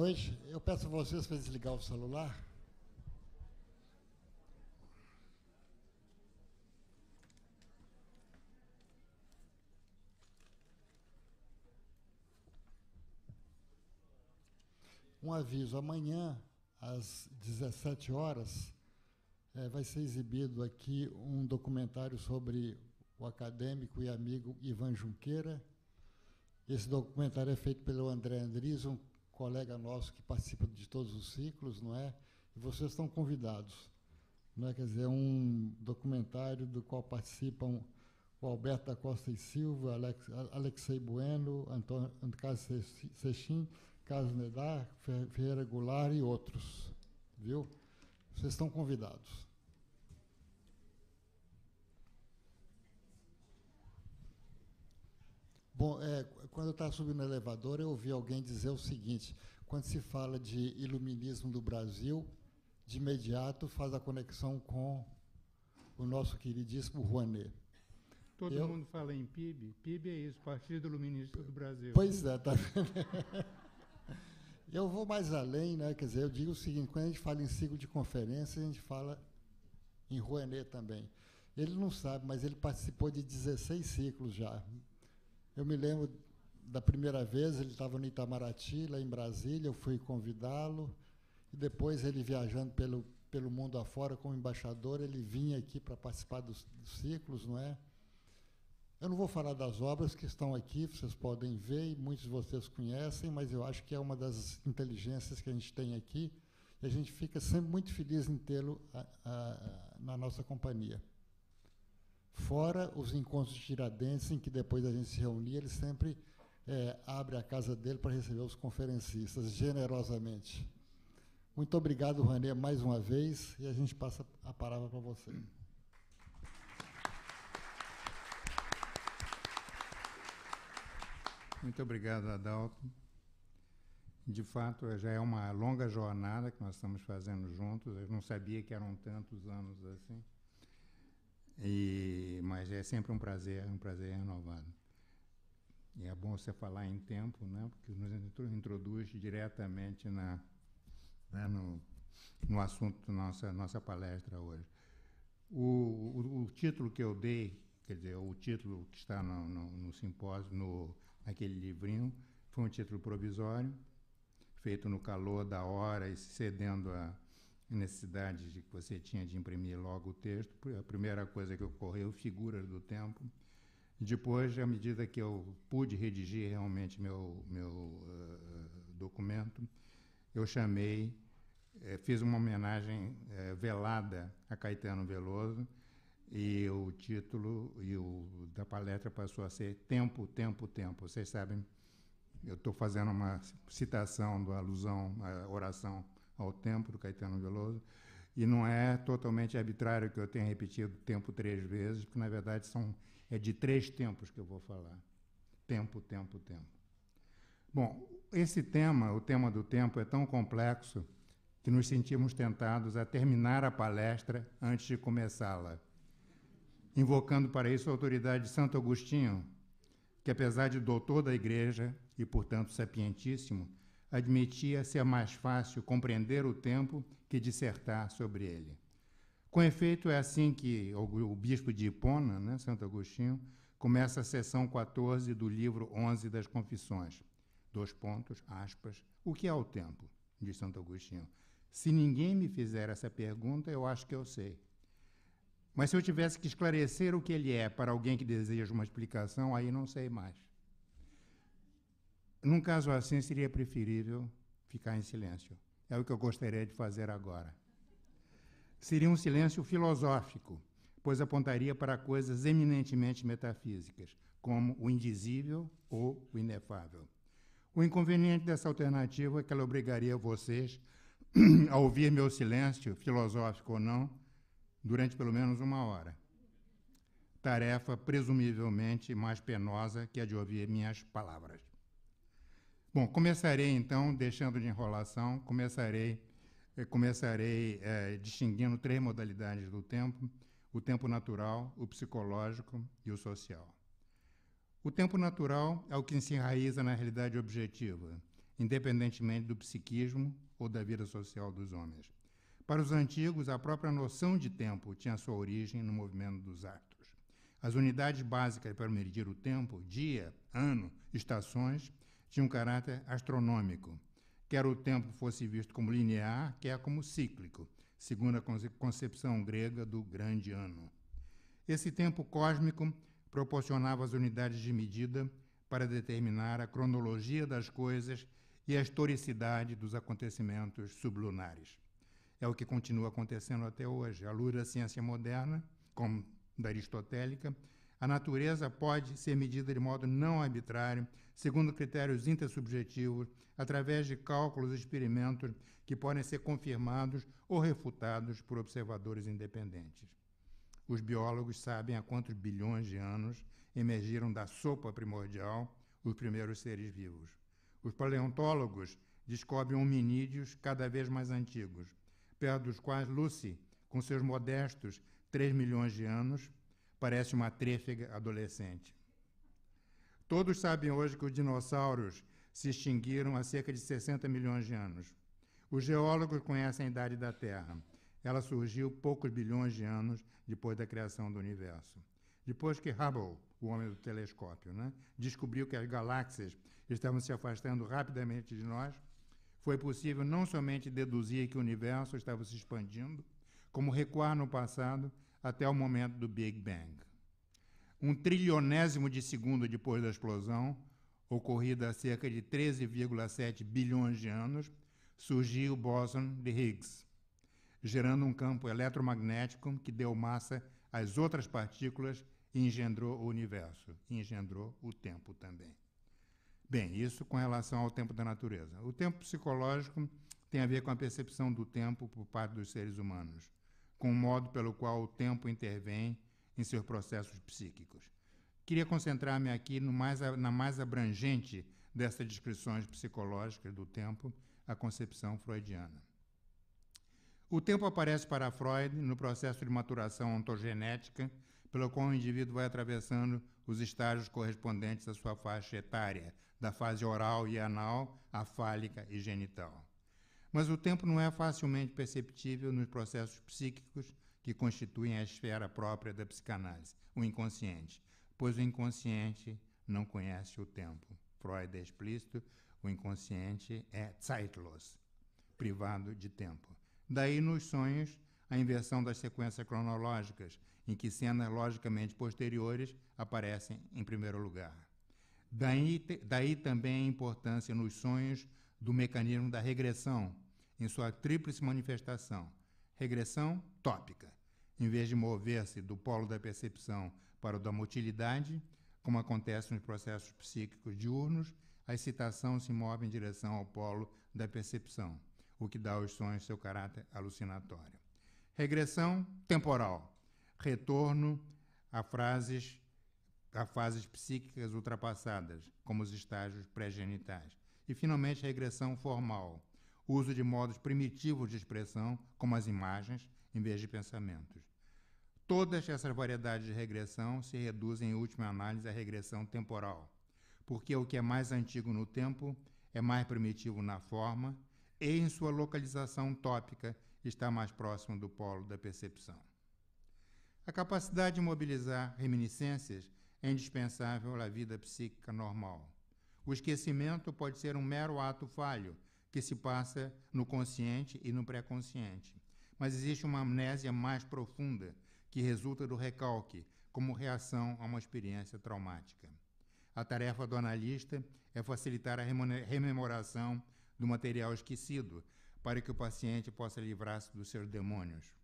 noite. Eu peço a vocês para desligar o celular. Um aviso: amanhã, às 17 horas, é, vai ser exibido aqui um documentário sobre o acadêmico e amigo Ivan Junqueira. Esse documentário é feito pelo André Andrison, colega nosso que participa de todos os ciclos, não é? E vocês estão convidados. Não é? Quer dizer, é um documentário do qual participam o Alberto da Costa e Silva, Alex, Alexei Bueno, Antônio Carlos Sechim, Carlos Nedar, Ferreira Goulart e outros. Viu? Vocês estão convidados. Bom, é, quando eu estava subindo no elevador, eu ouvi alguém dizer o seguinte: quando se fala de iluminismo do Brasil, de imediato faz a conexão com o nosso queridíssimo Rouanet. Todo eu, mundo fala em PIB. PIB é isso, Partido Iluminista do Brasil. Pois é, tá vendo? Eu vou mais além, né? quer dizer, eu digo o seguinte, quando a gente fala em ciclo de conferência, a gente fala em Rouanet também. Ele não sabe, mas ele participou de 16 ciclos já, eu me lembro da primeira vez, ele estava no Itamaraty, lá em Brasília, eu fui convidá-lo, e depois ele viajando pelo, pelo mundo afora como embaixador, ele vinha aqui para participar dos, dos ciclos, não é? Eu não vou falar das obras que estão aqui, vocês podem ver e muitos de vocês conhecem, mas eu acho que é uma das inteligências que a gente tem aqui e a gente fica sempre muito feliz em tê-lo ah, ah, na nossa companhia. Fora os encontros de Tiradentes, em que depois a gente se reunia, ele sempre é, abre a casa dele para receber os conferencistas, generosamente. Muito obrigado, Ranê, mais uma vez, e a gente passa a palavra para você. Muito obrigado, Adalto. De fato, já é uma longa jornada que nós estamos fazendo juntos. Eu não sabia que eram tantos anos assim. E, mas é sempre um prazer, um prazer renovado. E é bom você falar em tempo, né? Porque nos introduz diretamente na, né? no, no assunto da nossa, nossa palestra hoje. O, o, o, título que eu dei, quer dizer, o título que está no, no, no simpósio, no, naquele livrinho, foi um título provisório, feito no calor da hora e cedendo a, necessidade de que você tinha de imprimir logo o texto, a primeira coisa que ocorreu, figuras do tempo. Depois, à medida que eu pude redigir realmente meu, meu uh, documento, eu chamei, eh, fiz uma homenagem eh, velada a Caetano Veloso e o título e o, da palestra passou a ser Tempo, Tempo, Tempo. Vocês sabem, eu estou fazendo uma citação, uma alusão à oração ao tempo do Caetano Veloso. E não é totalmente arbitrário que eu tenha repetido o tempo três vezes, porque na verdade são é de três tempos que eu vou falar. Tempo, tempo, tempo. Bom, esse tema, o tema do tempo, é tão complexo que nos sentimos tentados a terminar a palestra antes de começá-la, invocando para isso a autoridade de Santo Agostinho, que apesar de doutor da igreja e, portanto, sapientíssimo, admitia ser mais fácil compreender o tempo que dissertar sobre ele. Com efeito, é assim que o bispo de Hipona, né, Santo Agostinho, começa a seção 14 do livro 11 das Confissões. Dois pontos, aspas. O que é o tempo? Diz Santo Agostinho. Se ninguém me fizer essa pergunta, eu acho que eu sei. Mas se eu tivesse que esclarecer o que ele é para alguém que deseja uma explicação, aí não sei mais. Num caso assim, seria preferível ficar em silêncio. É o que eu gostaria de fazer agora. Seria um silêncio filosófico, pois apontaria para coisas eminentemente metafísicas, como o indizível ou o inefável. O inconveniente dessa alternativa é que ela obrigaria vocês a ouvir meu silêncio, filosófico ou não, durante pelo menos uma hora. Tarefa presumivelmente mais penosa que a de ouvir minhas palavras. Bom, começarei então, deixando de enrolação, começarei, eh, começarei é, distinguindo três modalidades do tempo: o tempo natural, o psicológico e o social. O tempo natural é o que se enraiza na realidade objetiva, independentemente do psiquismo ou da vida social dos homens. Para os antigos, a própria noção de tempo tinha sua origem no movimento dos astros. As unidades básicas para medir o tempo, dia, ano, estações, tinha um caráter astronômico. Quer o tempo fosse visto como linear, quer como cíclico, segundo a concepção grega do grande ano. Esse tempo cósmico proporcionava as unidades de medida para determinar a cronologia das coisas e a historicidade dos acontecimentos sublunares. É o que continua acontecendo até hoje. A luz da ciência moderna, como da aristotélica, a natureza pode ser medida de modo não arbitrário, segundo critérios intersubjetivos, através de cálculos e experimentos que podem ser confirmados ou refutados por observadores independentes. Os biólogos sabem há quantos bilhões de anos emergiram da sopa primordial os primeiros seres vivos. Os paleontólogos descobrem hominídeos cada vez mais antigos, perto dos quais Lucy, com seus modestos 3 milhões de anos, parece uma trêfega adolescente. Todos sabem hoje que os dinossauros se extinguiram há cerca de 60 milhões de anos. Os geólogos conhecem a idade da Terra. Ela surgiu poucos bilhões de anos depois da criação do universo. Depois que Hubble, o homem do telescópio, né, descobriu que as galáxias estavam se afastando rapidamente de nós, foi possível não somente deduzir que o universo estava se expandindo, como recuar no passado até o momento do Big Bang. Um trilionésimo de segundo depois da explosão, ocorrida há cerca de 13,7 bilhões de anos, surgiu o bóson de Higgs, gerando um campo eletromagnético que deu massa às outras partículas e engendrou o universo, engendrou o tempo também. Bem, isso com relação ao tempo da natureza. O tempo psicológico tem a ver com a percepção do tempo por parte dos seres humanos com o modo pelo qual o tempo intervém em seus processos psíquicos. Queria concentrar-me aqui mais, na mais abrangente dessas descrições psicológicas do tempo, a concepção freudiana. O tempo aparece para Freud no processo de maturação ontogenética, pelo qual o indivíduo vai atravessando os estágios correspondentes à sua faixa etária, da fase oral e anal à fálica e genital. Mas o tempo não é facilmente perceptível nos processos psíquicos que constituem a esfera própria da psicanálise, o inconsciente, pois o inconsciente não conhece o tempo. Freud é explícito, o inconsciente é zeitlos, privado de tempo. Daí nos sonhos, a inversão das sequências cronológicas, em que cenas logicamente posteriores aparecem em primeiro lugar. Daí, daí também a importância nos sonhos do mecanismo da regressão em sua tríplice manifestação: regressão tópica, em vez de mover-se do polo da percepção para o da motilidade, como acontece nos processos psíquicos diurnos, a excitação se move em direção ao polo da percepção, o que dá aos sonhos seu caráter alucinatório. Regressão temporal, retorno a frases a fases psíquicas ultrapassadas, como os estágios pré-genitais, e, finalmente, a regressão formal, o uso de modos primitivos de expressão, como as imagens, em vez de pensamentos. Todas essas variedades de regressão se reduzem, em última análise, à regressão temporal, porque o que é mais antigo no tempo é mais primitivo na forma e, em sua localização tópica, está mais próximo do polo da percepção. A capacidade de mobilizar reminiscências é indispensável à vida psíquica normal. O esquecimento pode ser um mero ato falho que se passa no consciente e no pré-consciente. Mas existe uma amnésia mais profunda que resulta do recalque como reação a uma experiência traumática. A tarefa do analista é facilitar a rememoração do material esquecido para que o paciente possa livrar-se dos seus demônios.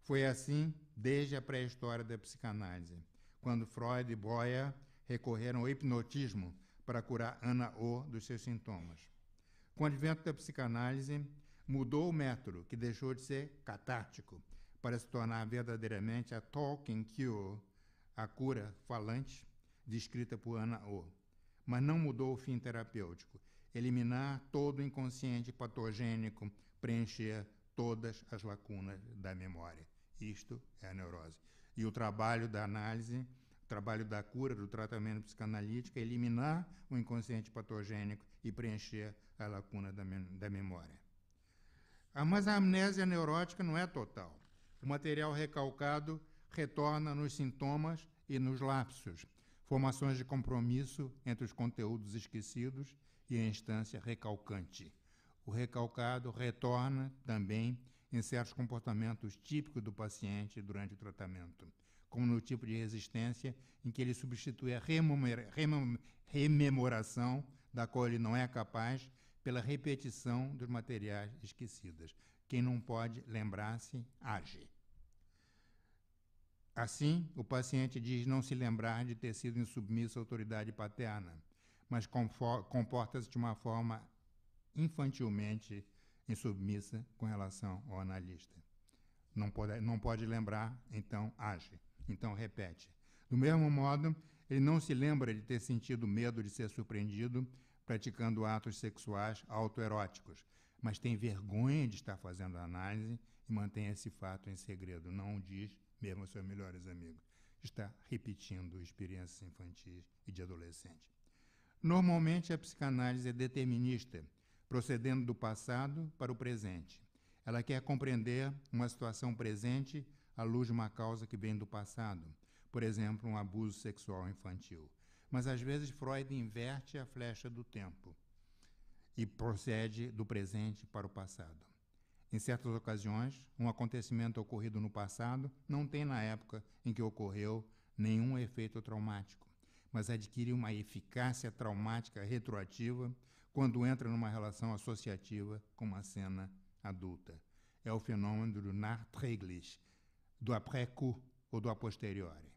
Foi assim desde a pré-história da psicanálise, quando Freud e Boyer recorreram ao hipnotismo para curar Ana O dos seus sintomas. Com o advento da psicanálise, mudou o método, que deixou de ser catártico, para se tornar verdadeiramente a talking cure, a cura falante, descrita por Ana O. Mas não mudou o fim terapêutico, eliminar todo o inconsciente patogênico, preencher todas as lacunas da memória. Isto é a neurose. E o trabalho da análise trabalho da cura, do tratamento psicanalítico, é eliminar o inconsciente patogênico e preencher a lacuna da, da memória. Ah, mas a amnésia neurótica não é total. O material recalcado retorna nos sintomas e nos lapsos, formações de compromisso entre os conteúdos esquecidos e a instância recalcante. O recalcado retorna também em certos comportamentos típicos do paciente durante o tratamento como no tipo de resistência em que ele substitui a rememoração, da qual ele não é capaz, pela repetição dos materiais esquecidos. Quem não pode lembrar-se, age. Assim, o paciente diz não se lembrar de ter sido insubmisso à autoridade paterna, mas comporta-se de uma forma infantilmente insubmissa com relação ao analista. Não pode, não pode lembrar, então age. Então repete. Do mesmo modo, ele não se lembra de ter sentido medo de ser surpreendido praticando atos sexuais autoeróticos, mas tem vergonha de estar fazendo análise e mantém esse fato em segredo. Não o diz mesmo aos seus melhores amigos. Está repetindo experiências infantis e de adolescente. Normalmente, a psicanálise é determinista, procedendo do passado para o presente. Ela quer compreender uma situação presente à luz de uma causa que vem do passado, por exemplo, um abuso sexual infantil. Mas às vezes Freud inverte a flecha do tempo e procede do presente para o passado. Em certas ocasiões, um acontecimento ocorrido no passado não tem na época em que ocorreu nenhum efeito traumático, mas adquire uma eficácia traumática retroativa quando entra numa relação associativa com uma cena adulta. É o fenômeno do Nartreglis, do apreco ou do a posteriori.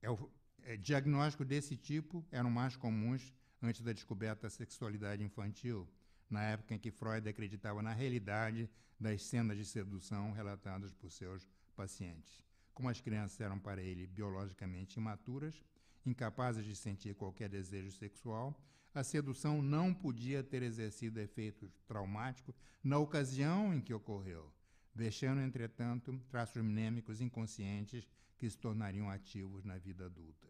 É o, é, diagnóstico desse tipo eram mais comuns antes da descoberta da sexualidade infantil, na época em que Freud acreditava na realidade das cenas de sedução relatadas por seus pacientes. Como as crianças eram para ele biologicamente imaturas, incapazes de sentir qualquer desejo sexual, a sedução não podia ter exercido efeitos traumáticos na ocasião em que ocorreu, deixando, entretanto, traços mnêmicos inconscientes que se tornariam ativos na vida adulta.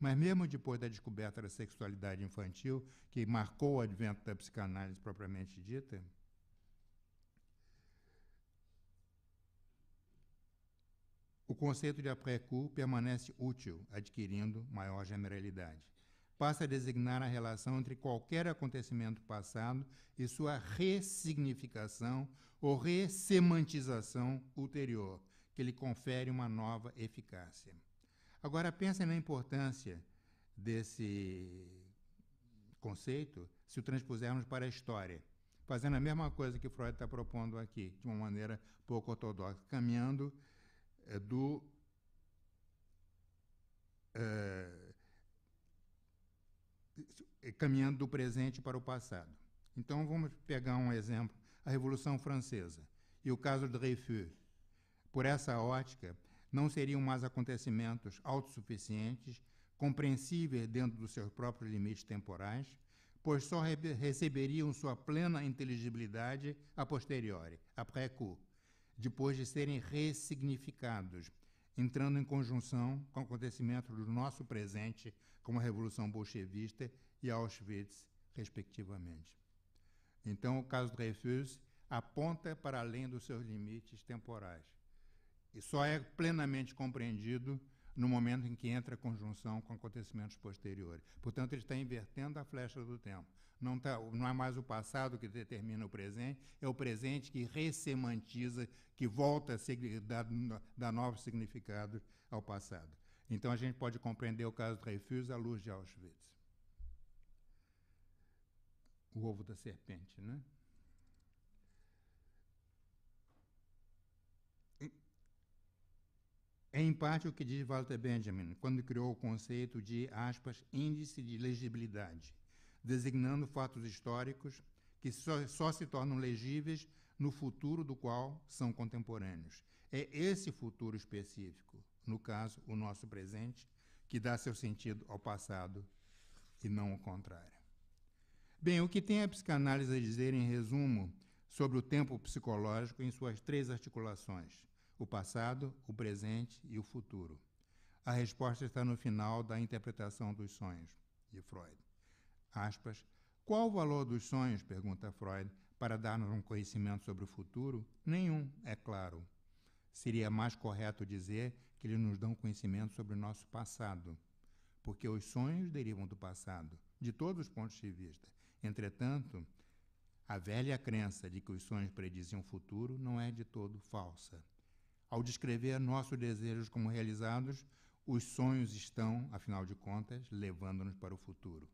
Mas mesmo depois da descoberta da sexualidade infantil, que marcou o advento da psicanálise propriamente dita, o conceito de après-coup permanece útil, adquirindo maior generalidade. Passa a designar a relação entre qualquer acontecimento passado e sua ressignificação ou ressemantização ulterior, que lhe confere uma nova eficácia. Agora pense na importância desse conceito se o transpusermos para a história, fazendo a mesma coisa que Freud está propondo aqui, de uma maneira pouco ortodoxa, caminhando é, do é, caminhando do presente para o passado. Então vamos pegar um exemplo a Revolução Francesa e o caso de Dreyfus. Por essa ótica, não seriam mais acontecimentos autossuficientes, compreensíveis dentro dos seus próprios limites temporais, pois só re receberiam sua plena inteligibilidade a posteriori, après coup, depois de serem ressignificados, entrando em conjunção com acontecimentos do nosso presente, como a Revolução Bolchevista e Auschwitz, respectivamente. Então, o caso Refuse aponta para além dos seus limites temporais e só é plenamente compreendido no momento em que entra a conjunção com acontecimentos posteriores. Portanto, ele está invertendo a flecha do tempo. Não, está, não é mais o passado que determina o presente, é o presente que ressemantiza, que volta a ser, dá, dá novos significados ao passado. Então, a gente pode compreender o caso Refuse à luz de Auschwitz o ovo da serpente, né? É em parte o que diz Walter Benjamin quando criou o conceito de aspas, índice de legibilidade, designando fatos históricos que só, só se tornam legíveis no futuro do qual são contemporâneos. É esse futuro específico, no caso, o nosso presente, que dá seu sentido ao passado e não o contrário. Bem, o que tem a psicanálise a dizer em resumo sobre o tempo psicológico em suas três articulações: o passado, o presente e o futuro? A resposta está no final da interpretação dos sonhos, de Freud. Aspas. Qual o valor dos sonhos? pergunta Freud, para dar-nos um conhecimento sobre o futuro? Nenhum, é claro. Seria mais correto dizer que eles nos dão conhecimento sobre o nosso passado, porque os sonhos derivam do passado, de todos os pontos de vista, Entretanto, a velha crença de que os sonhos prediziam o futuro não é de todo falsa. Ao descrever nossos desejos como realizados, os sonhos estão, afinal de contas, levando-nos para o futuro.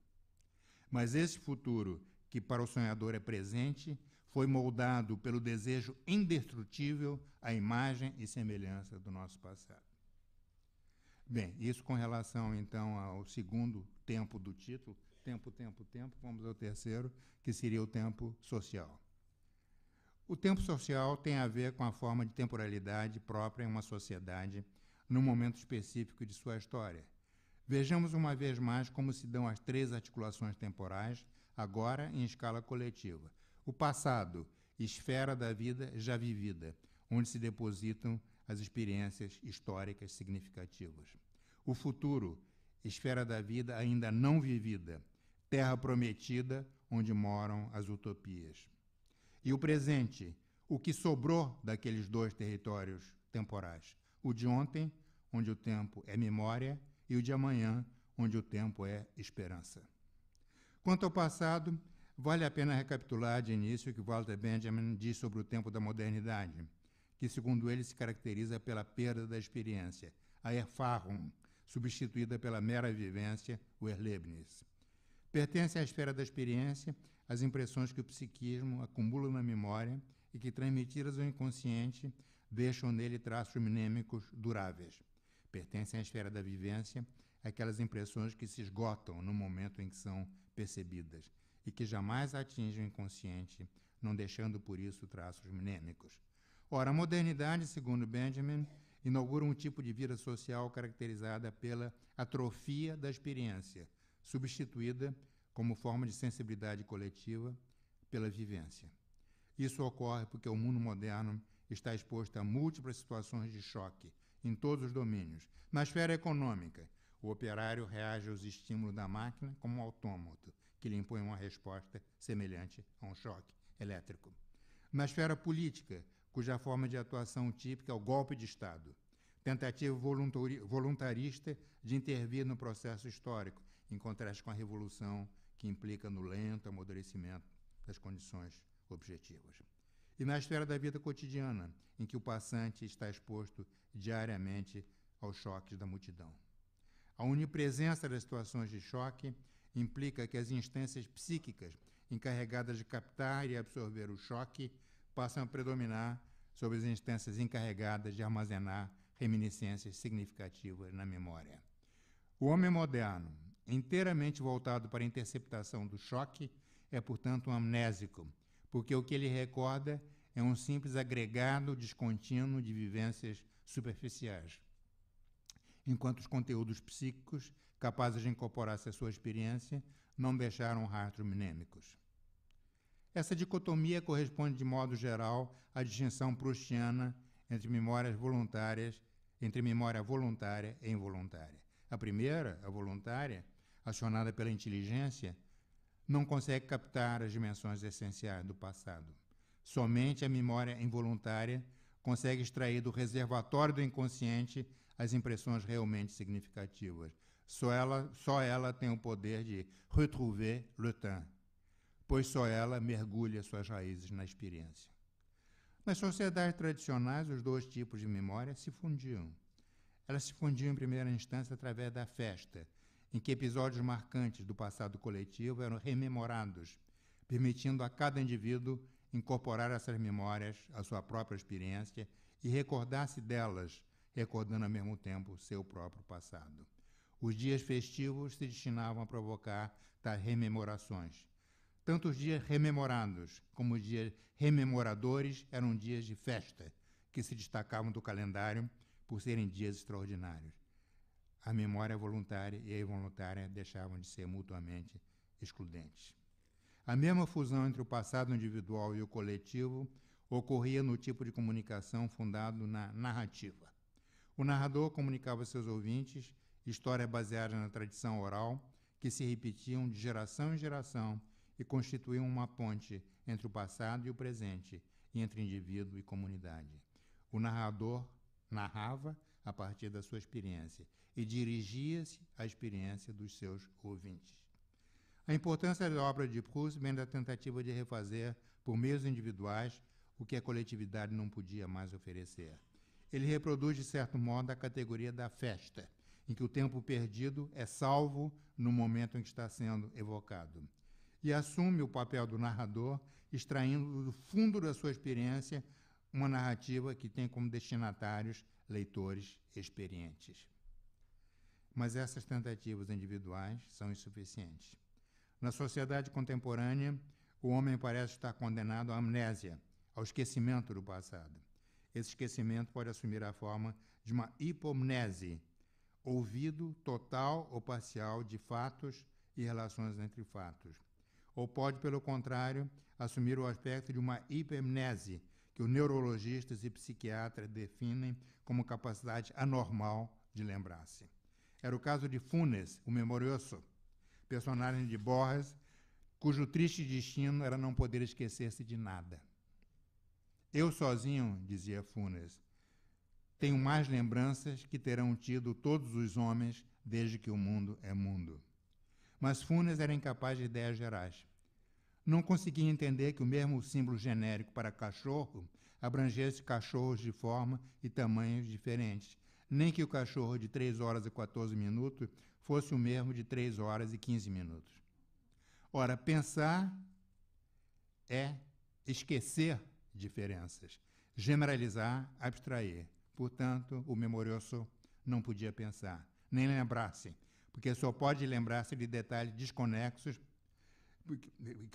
Mas esse futuro, que para o sonhador é presente, foi moldado pelo desejo indestrutível à imagem e semelhança do nosso passado. Bem, isso com relação então ao segundo tempo do título, tempo, tempo, tempo, vamos ao terceiro, que seria o tempo social. O tempo social tem a ver com a forma de temporalidade própria em uma sociedade num momento específico de sua história. Vejamos uma vez mais como se dão as três articulações temporais, agora em escala coletiva. O passado, esfera da vida já vivida, onde se depositam as experiências históricas significativas. O futuro, esfera da vida ainda não vivida, terra prometida onde moram as utopias. E o presente, o que sobrou daqueles dois territórios temporais: o de ontem, onde o tempo é memória, e o de amanhã, onde o tempo é esperança. Quanto ao passado, vale a pena recapitular de início o que Walter Benjamin diz sobre o tempo da modernidade que, segundo ele, se caracteriza pela perda da experiência, a Erfahrung, substituída pela mera vivência, o Erlebnis. Pertence à esfera da experiência as impressões que o psiquismo acumula na memória e que, transmitidas ao inconsciente, deixam nele traços mnêmicos duráveis. Pertence à esfera da vivência aquelas impressões que se esgotam no momento em que são percebidas e que jamais atingem o inconsciente, não deixando por isso traços mnêmicos. Ora, a modernidade, segundo Benjamin, inaugura um tipo de vida social caracterizada pela atrofia da experiência, substituída, como forma de sensibilidade coletiva, pela vivência. Isso ocorre porque o mundo moderno está exposto a múltiplas situações de choque em todos os domínios. Na esfera econômica, o operário reage aos estímulos da máquina como um autômato, que lhe impõe uma resposta semelhante a um choque elétrico. Na esfera política, cuja forma de atuação típica é o golpe de Estado, tentativa voluntarista de intervir no processo histórico, em contraste com a revolução que implica no lento amadurecimento das condições objetivas. E na esfera da vida cotidiana, em que o passante está exposto diariamente aos choques da multidão. A onipresença das situações de choque implica que as instâncias psíquicas encarregadas de captar e absorver o choque passam a predominar sobre as instâncias encarregadas de armazenar reminiscências significativas na memória. O homem moderno, inteiramente voltado para a interceptação do choque, é, portanto, um amnésico, porque o que ele recorda é um simples agregado descontínuo de vivências superficiais. Enquanto os conteúdos psíquicos, capazes de incorporar-se à sua experiência, não deixaram rastros mnêmicos. Essa dicotomia corresponde de modo geral à distinção proustiana entre memórias voluntárias, entre memória voluntária e involuntária. A primeira, a voluntária, acionada pela inteligência, não consegue captar as dimensões essenciais do passado. Somente a memória involuntária consegue extrair do reservatório do inconsciente as impressões realmente significativas. Só ela, só ela tem o poder de retrouver le temps, pois só ela mergulha suas raízes na experiência. Nas sociedades tradicionais, os dois tipos de memória se fundiam. Elas se fundiam em primeira instância através da festa, em que episódios marcantes do passado coletivo eram rememorados, permitindo a cada indivíduo incorporar essas memórias à sua própria experiência e recordar-se delas, recordando ao mesmo tempo seu próprio passado. Os dias festivos se destinavam a provocar tais rememorações, tanto os dias rememorados como os dias rememoradores eram dias de festa, que se destacavam do calendário por serem dias extraordinários. A memória voluntária e a involuntária deixavam de ser mutuamente excludentes. A mesma fusão entre o passado individual e o coletivo ocorria no tipo de comunicação fundado na narrativa. O narrador comunicava a seus ouvintes histórias baseadas na tradição oral que se repetiam de geração em geração e constituíam uma ponte entre o passado e o presente, e entre indivíduo e comunidade. O narrador narrava a partir da sua experiência e dirigia-se à experiência dos seus ouvintes. A importância da obra de Proust vem da tentativa de refazer, por meios individuais, o que a coletividade não podia mais oferecer. Ele reproduz, de certo modo, a categoria da festa, em que o tempo perdido é salvo no momento em que está sendo evocado e assume o papel do narrador, extraindo do fundo da sua experiência uma narrativa que tem como destinatários leitores experientes. Mas essas tentativas individuais são insuficientes. Na sociedade contemporânea, o homem parece estar condenado à amnésia, ao esquecimento do passado. Esse esquecimento pode assumir a forma de uma hipomnese, ouvido total ou parcial de fatos e relações entre fatos, ou pode, pelo contrário, assumir o aspecto de uma hipemnese, que os neurologistas e psiquiatras definem como capacidade anormal de lembrar-se. Era o caso de Funes, o memorioso, personagem de Borges, cujo triste destino era não poder esquecer-se de nada. Eu sozinho, dizia Funes, tenho mais lembranças que terão tido todos os homens desde que o mundo é mundo. Mas Funes era incapaz de ideias gerais não conseguia entender que o mesmo símbolo genérico para cachorro abrangesse cachorros de forma e tamanhos diferentes, nem que o cachorro de 3 horas e 14 minutos fosse o mesmo de 3 horas e 15 minutos. Ora, pensar é esquecer diferenças, generalizar, abstrair. Portanto, o memorioso não podia pensar, nem lembrar-se, porque só pode lembrar-se de detalhes desconexos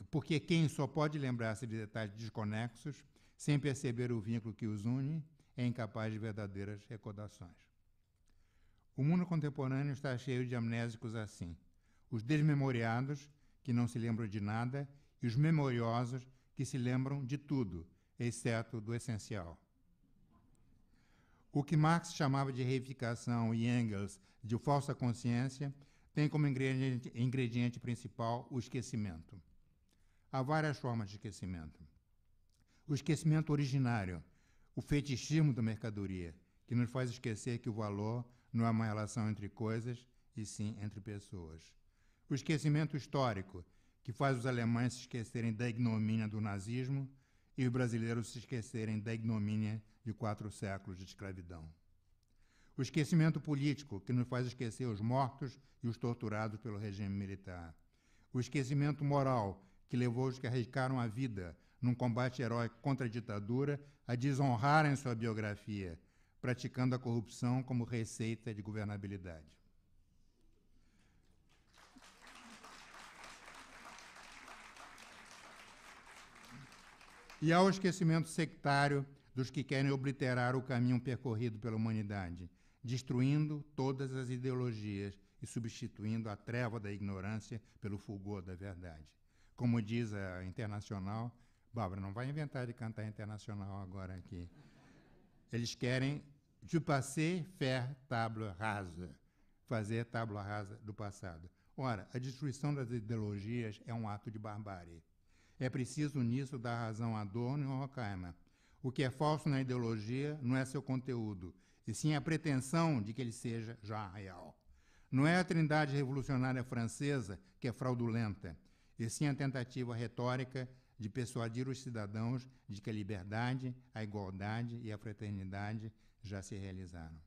porque quem só pode lembrar-se de detalhes desconexos, sem perceber o vínculo que os une, é incapaz de verdadeiras recordações. O mundo contemporâneo está cheio de amnésicos assim: os desmemoriados, que não se lembram de nada, e os memoriosos, que se lembram de tudo, exceto do essencial. O que Marx chamava de reificação e Engels de falsa consciência tem como ingrediente, ingrediente principal o esquecimento. Há várias formas de esquecimento. O esquecimento originário, o fetichismo da mercadoria, que nos faz esquecer que o valor não é uma relação entre coisas, e sim entre pessoas. O esquecimento histórico, que faz os alemães se esquecerem da ignomínia do nazismo e os brasileiros se esquecerem da ignomínia de quatro séculos de escravidão. O esquecimento político, que nos faz esquecer os mortos e os torturados pelo regime militar. O esquecimento moral, que levou os que arriscaram a vida num combate heróico contra a ditadura a desonrarem sua biografia, praticando a corrupção como receita de governabilidade. E há o esquecimento sectário dos que querem obliterar o caminho percorrido pela humanidade, destruindo todas as ideologias e substituindo a treva da ignorância pelo fulgor da verdade. Como diz a Internacional, Bárbara, não vai inventar de cantar Internacional agora aqui. Eles querem du passé faire table rasa, fazer tábua rasa do passado. Ora, a destruição das ideologias é um ato de barbárie. É preciso nisso dar razão a Adorno e Horkheimer. O que é falso na ideologia não é seu conteúdo, e sim a pretensão de que ele seja já real. Não é a Trindade Revolucionária Francesa que é fraudulenta, e sim a tentativa retórica de persuadir os cidadãos de que a liberdade, a igualdade e a fraternidade já se realizaram.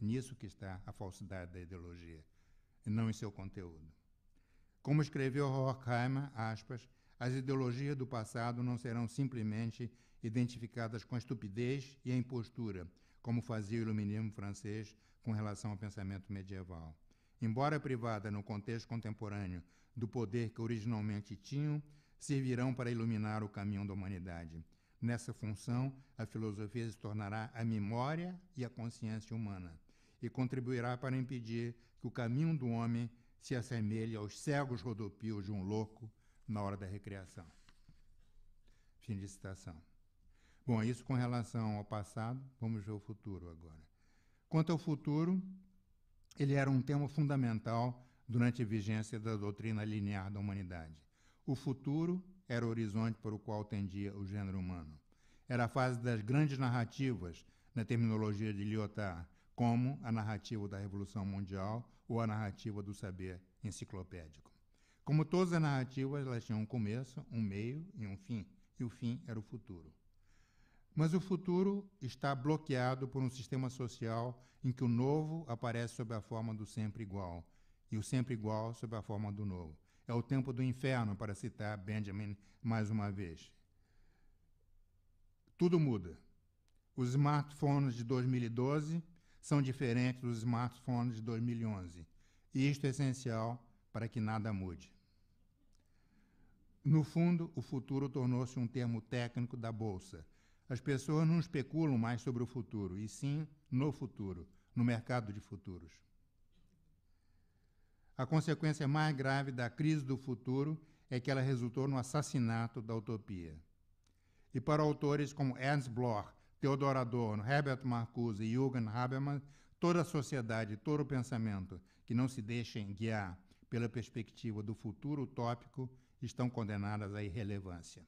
Nisso que está a falsidade da ideologia, e não em seu conteúdo. Como escreveu Horkheimer, aspas, as ideologias do passado não serão simplesmente identificadas com a estupidez e a impostura, como fazia o iluminismo francês com relação ao pensamento medieval. Embora privada no contexto contemporâneo do poder que originalmente tinham, servirão para iluminar o caminho da humanidade. Nessa função, a filosofia se tornará a memória e a consciência humana, e contribuirá para impedir que o caminho do homem se assemelhe aos cegos rodopios de um louco na hora da recreação. Fim de citação. Bom, isso com relação ao passado, vamos ver o futuro agora. Quanto ao futuro, ele era um tema fundamental durante a vigência da doutrina linear da humanidade. O futuro era o horizonte para o qual tendia o gênero humano. Era a fase das grandes narrativas, na terminologia de Lyotard, como a narrativa da Revolução Mundial ou a narrativa do saber enciclopédico. Como todas as narrativas, elas tinham um começo, um meio e um fim, e o fim era o futuro. Mas o futuro está bloqueado por um sistema social em que o novo aparece sob a forma do sempre igual e o sempre igual sob a forma do novo. É o tempo do inferno, para citar Benjamin mais uma vez. Tudo muda. Os smartphones de 2012 são diferentes dos smartphones de 2011. E isto é essencial para que nada mude. No fundo, o futuro tornou-se um termo técnico da Bolsa as pessoas não especulam mais sobre o futuro, e sim no futuro, no mercado de futuros. A consequência mais grave da crise do futuro é que ela resultou no assassinato da utopia. E para autores como Ernst Bloch, Theodor Adorno, Herbert Marcuse e Jürgen Habermas, toda a sociedade, todo o pensamento que não se deixem guiar pela perspectiva do futuro utópico estão condenadas à irrelevância.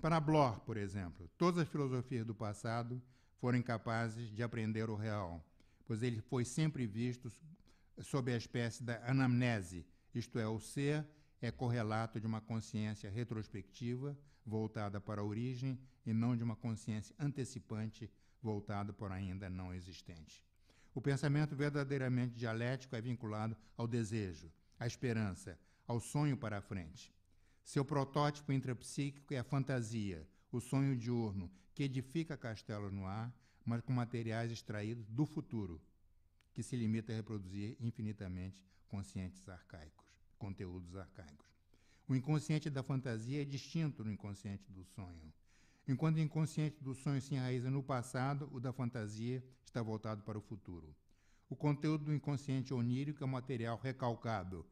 Para Bloch, por exemplo, todas as filosofias do passado foram incapazes de aprender o real, pois ele foi sempre visto sob a espécie da anamnese, isto é, o ser é correlato de uma consciência retrospectiva, voltada para a origem, e não de uma consciência antecipante, voltada para ainda não existente. O pensamento verdadeiramente dialético é vinculado ao desejo, à esperança, ao sonho para a frente. Seu protótipo intrapsíquico é a fantasia, o sonho diurno, que edifica castelos no ar, mas com materiais extraídos do futuro, que se limita a reproduzir infinitamente conscientes arcaicos, conteúdos arcaicos. O inconsciente da fantasia é distinto do inconsciente do sonho. Enquanto o inconsciente do sonho se enraiza no passado, o da fantasia está voltado para o futuro. O conteúdo do inconsciente onírico é material recalcado,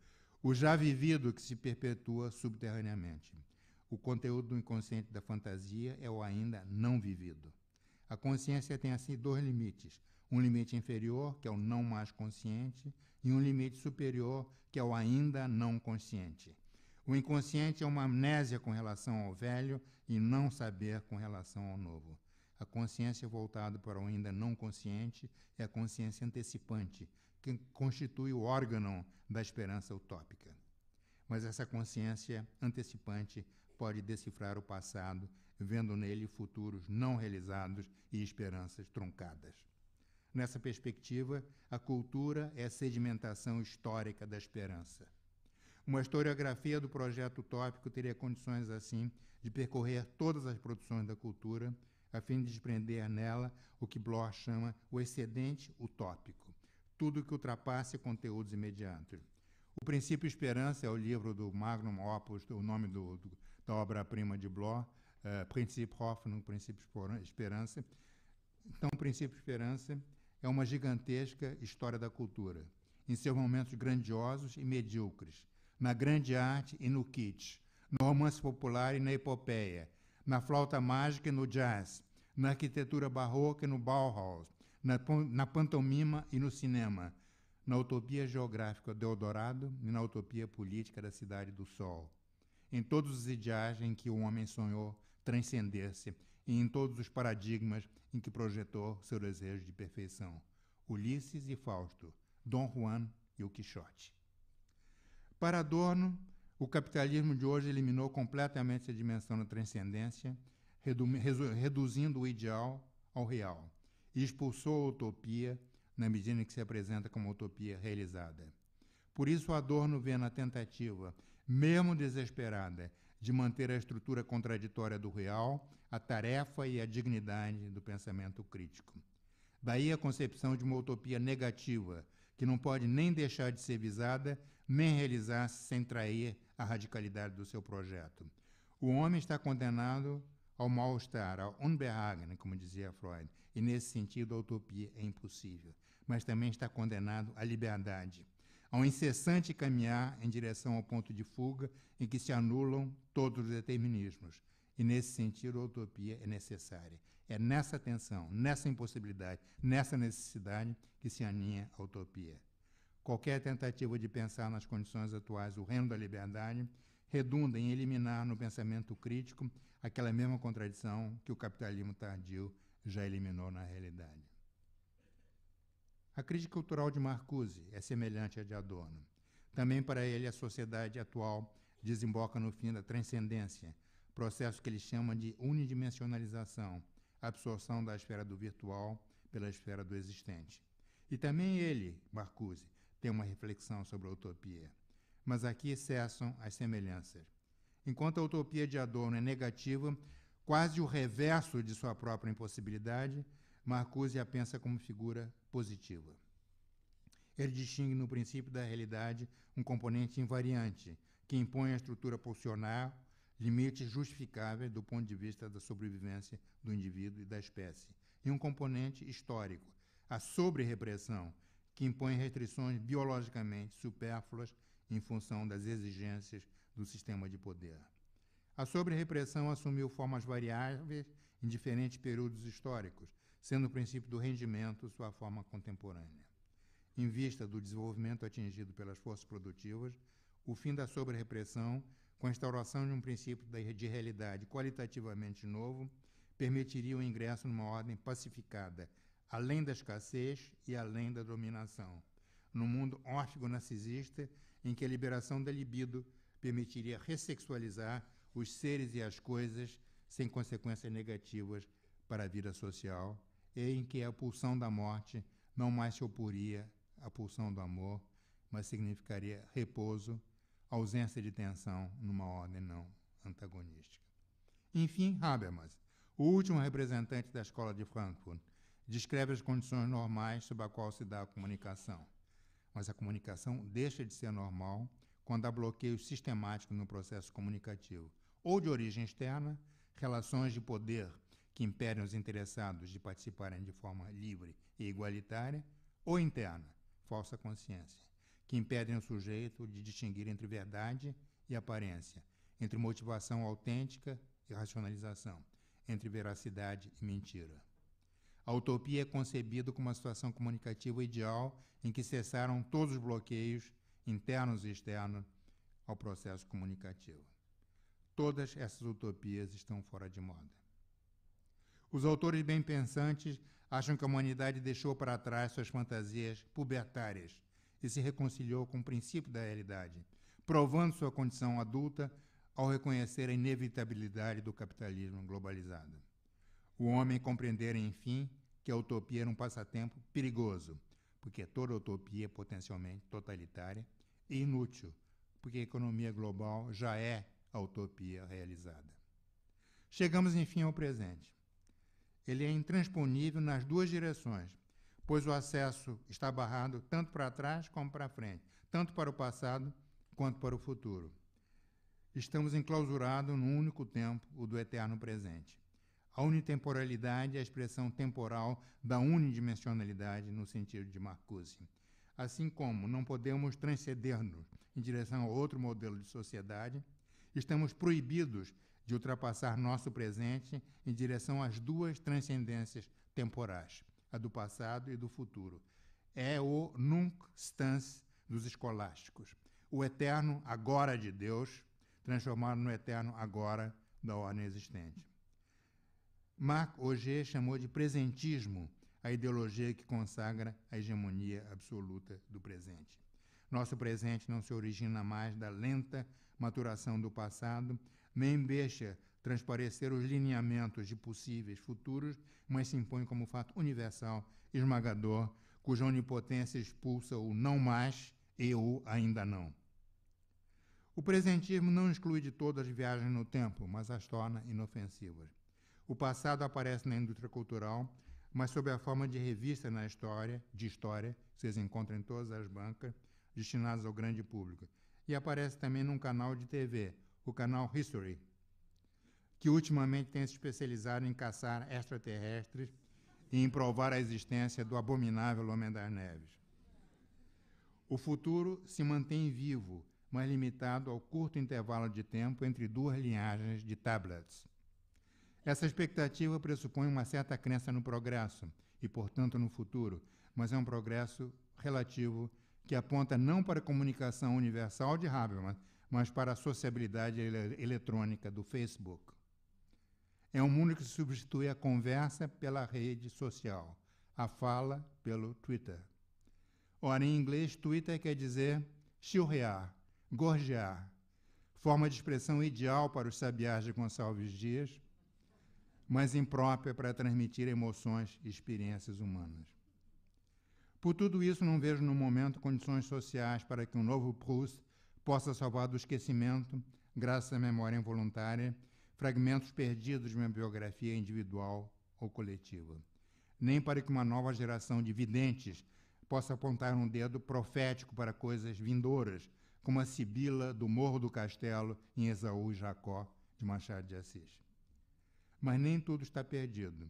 o já vivido que se perpetua subterraneamente. O conteúdo do inconsciente da fantasia é o ainda não vivido. A consciência tem assim dois limites: um limite inferior, que é o não mais consciente, e um limite superior, que é o ainda não consciente. O inconsciente é uma amnésia com relação ao velho e não saber com relação ao novo. A consciência voltada para o ainda não consciente é a consciência antecipante, que constitui o órgão da esperança utópica. Mas essa consciência antecipante pode decifrar o passado, vendo nele futuros não realizados e esperanças truncadas. Nessa perspectiva, a cultura é a sedimentação histórica da esperança. Uma historiografia do projeto utópico teria condições, assim, de percorrer todas as produções da cultura, a fim de desprender nela o que Bloch chama o excedente utópico tudo que ultrapasse conteúdos imediatos. O Princípio Esperança é o livro do magnum opus, o nome do, do, da obra-prima de Bloch, uh, Princípio Hoffnung, Princípio Esperança. Então, o Princípio Esperança é uma gigantesca história da cultura, em seus momentos grandiosos e medíocres, na grande arte e no kitsch, no romance popular e na epopeia, na flauta mágica e no jazz, na arquitetura barroca e no Bauhaus, na, na pantomima e no cinema, na utopia geográfica do Eldorado e na utopia política da Cidade do Sol, em todos os ideais em que o homem sonhou transcender-se e em todos os paradigmas em que projetou seu desejo de perfeição. Ulisses e Fausto, Dom Juan e o Quixote. Para Adorno, o capitalismo de hoje eliminou completamente a dimensão da transcendência, redu reduzindo o ideal ao real e expulsou a utopia na medida em que se apresenta como utopia realizada. Por isso, Adorno vê na tentativa, mesmo desesperada, de manter a estrutura contraditória do real, a tarefa e a dignidade do pensamento crítico. Daí a concepção de uma utopia negativa, que não pode nem deixar de ser visada, nem realizar -se sem trair a radicalidade do seu projeto. O homem está condenado ao mal-estar, ao Unbehagen, como dizia Freud, e nesse sentido a utopia é impossível, mas também está condenado à liberdade, a um incessante caminhar em direção ao ponto de fuga em que se anulam todos os determinismos. E nesse sentido, a utopia é necessária. É nessa tensão, nessa impossibilidade, nessa necessidade que se aninha a utopia. Qualquer tentativa de pensar nas condições atuais o reino da liberdade redunda em eliminar no pensamento crítico aquela mesma contradição que o capitalismo tardio já eliminou é na realidade. A crise cultural de Marcuse é semelhante à de Adorno. Também para ele, a sociedade atual desemboca no fim da transcendência, processo que ele chama de unidimensionalização, absorção da esfera do virtual pela esfera do existente. E também ele, Marcuse, tem uma reflexão sobre a utopia. Mas aqui cessam as semelhanças. Enquanto a utopia de Adorno é negativa, Quase o reverso de sua própria impossibilidade, Marcuse a pensa como figura positiva. Ele distingue no princípio da realidade um componente invariante, que impõe a estrutura pulsional, limite justificável do ponto de vista da sobrevivência do indivíduo e da espécie, e um componente histórico, a sobre-repressão, que impõe restrições biologicamente supérfluas em função das exigências do sistema de poder. A sobre-repressão assumiu formas variáveis em diferentes períodos históricos, sendo o princípio do rendimento sua forma contemporânea. Em vista do desenvolvimento atingido pelas forças produtivas, o fim da sobre-repressão, com a instauração de um princípio de realidade qualitativamente novo, permitiria o ingresso numa ordem pacificada, além da escassez e além da dominação, num mundo órfico-narcisista em que a liberação da libido permitiria ressexualizar os seres e as coisas sem consequências negativas para a vida social, e em que a pulsão da morte não mais se oporia à pulsão do amor, mas significaria repouso, ausência de tensão numa ordem não antagonística. Enfim, Habermas, o último representante da escola de Frankfurt, descreve as condições normais sob a qual se dá a comunicação. Mas a comunicação deixa de ser normal quando há bloqueios sistemáticos no processo comunicativo, ou de origem externa, relações de poder que impedem os interessados de participarem de forma livre e igualitária, ou interna, falsa consciência, que impedem o sujeito de distinguir entre verdade e aparência, entre motivação autêntica e racionalização, entre veracidade e mentira. A utopia é concebida como uma situação comunicativa ideal em que cessaram todos os bloqueios, internos e externos, ao processo comunicativo. Todas essas utopias estão fora de moda. Os autores bem-pensantes acham que a humanidade deixou para trás suas fantasias pubertárias e se reconciliou com o princípio da realidade, provando sua condição adulta ao reconhecer a inevitabilidade do capitalismo globalizado. O homem compreender, enfim, que a utopia era um passatempo perigoso, porque toda utopia é potencialmente totalitária e inútil, porque a economia global já é a utopia realizada. Chegamos enfim ao presente. Ele é intransponível nas duas direções, pois o acesso está barrado tanto para trás como para frente, tanto para o passado quanto para o futuro. Estamos enclausurados num único tempo, o do eterno presente. A unitemporalidade é a expressão temporal da unidimensionalidade no sentido de Marcuse. Assim como não podemos transcender-nos em direção a outro modelo de sociedade, estamos proibidos de ultrapassar nosso presente em direção às duas transcendências temporais, a do passado e do futuro. É o nunc stans dos escolásticos, o eterno agora de Deus, transformado no eterno agora da ordem existente. Marc Auger chamou de presentismo a ideologia que consagra a hegemonia absoluta do presente. Nosso presente não se origina mais da lenta maturação do passado, nem deixa transparecer os lineamentos de possíveis futuros, mas se impõe como fato universal, esmagador, cuja onipotência expulsa o não mais e o ainda não. O presentismo não exclui de todas as viagens no tempo, mas as torna inofensivas. O passado aparece na indústria cultural, mas sob a forma de revista na história, de história, vocês encontram em todas as bancas, destinados ao grande público. E aparece também num canal de TV, o canal History, que ultimamente tem se especializado em caçar extraterrestres e em provar a existência do abominável Homem das Neves. O futuro se mantém vivo, mas limitado ao curto intervalo de tempo entre duas linhagens de tablets. Essa expectativa pressupõe uma certa crença no progresso e, portanto, no futuro, mas é um progresso relativo que aponta não para a comunicação universal de Habermas, mas para a sociabilidade ele eletrônica do Facebook. É um mundo que substitui a conversa pela rede social, a fala pelo Twitter. Ora, em inglês, Twitter quer dizer chilrear, gorjear, forma de expressão ideal para os sabiás de Gonçalves Dias, mas imprópria para transmitir emoções e experiências humanas. Por tudo isso, não vejo no momento condições sociais para que um novo Proust possa salvar do esquecimento, graças à memória involuntária, fragmentos perdidos de minha biografia individual ou coletiva. Nem para que uma nova geração de videntes possa apontar um dedo profético para coisas vindouras, como a Sibila do Morro do Castelo em Esaú e Jacó, de Machado de Assis. Mas nem tudo está perdido.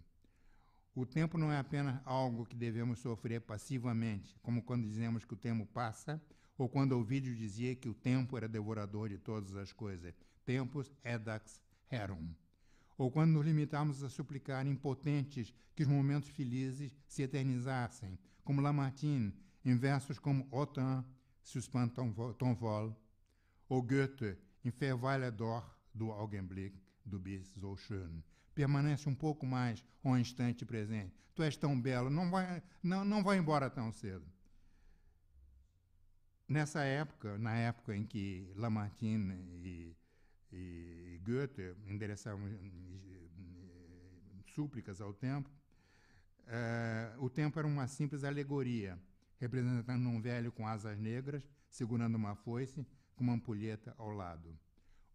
O tempo não é apenas algo que devemos sofrer passivamente, como quando dizemos que o tempo passa, ou quando Ovidio dizia que o tempo era devorador de todas as coisas. Tempus edax rerum. Ou quando nos limitamos a suplicar impotentes que os momentos felizes se eternizassem, como Lamartine, em versos como Otan, Suspend ton vol, ou Goethe, em Verweiler d'or, do Augenblick, do Bis so schön, permanece um pouco mais ao instante presente. Tu és tão belo, não vai, não, não vai embora tão cedo. Nessa época, na época em que Lamartine e, e Goethe endereçavam eh, súplicas ao tempo, eh, o tempo era uma simples alegoria, representando um velho com asas negras, segurando uma foice, com uma ampulheta ao lado.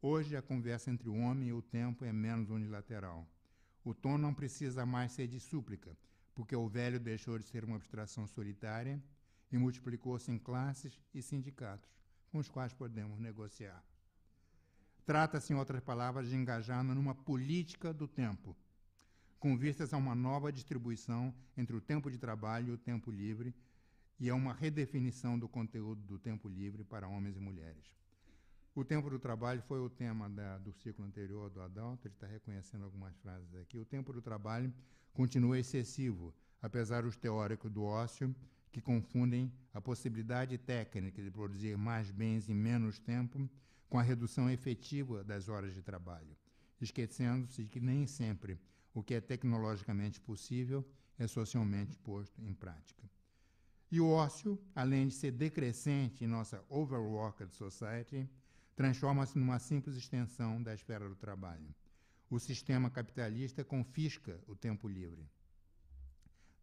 Hoje, a conversa entre o homem e o tempo é menos unilateral. O tom não precisa mais ser de súplica, porque o velho deixou de ser uma abstração solitária e multiplicou-se em classes e sindicatos, com os quais podemos negociar. Trata-se, em outras palavras, de engajar numa política do tempo, com vistas a uma nova distribuição entre o tempo de trabalho e o tempo livre e a uma redefinição do conteúdo do tempo livre para homens e mulheres. O tempo do trabalho foi o tema da, do ciclo anterior do Adalto, ele está reconhecendo algumas frases aqui. O tempo do trabalho continua excessivo, apesar dos teóricos do ócio que confundem a possibilidade técnica de produzir mais bens em menos tempo com a redução efetiva das horas de trabalho, esquecendo-se de que nem sempre o que é tecnologicamente possível é socialmente posto em prática. E o ócio, além de ser decrescente em nossa overworked society, transforma-se numa simples extensão da esfera do trabalho. O sistema capitalista confisca o tempo livre.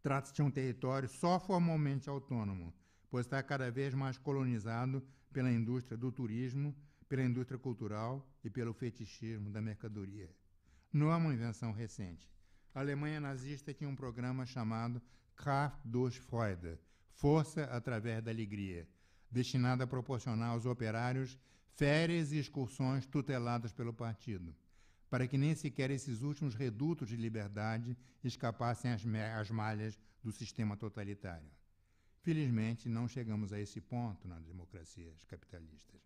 Trata-se de um território só formalmente autônomo, pois está cada vez mais colonizado pela indústria do turismo, pela indústria cultural e pelo fetichismo da mercadoria. Não é uma invenção recente. A Alemanha nazista tinha um programa chamado Kraft durch Freude, Força através da Alegria, destinado a proporcionar aos operários férias e excursões tuteladas pelo partido, para que nem sequer esses últimos redutos de liberdade escapassem às, às malhas do sistema totalitário. Felizmente, não chegamos a esse ponto nas democracias capitalistas.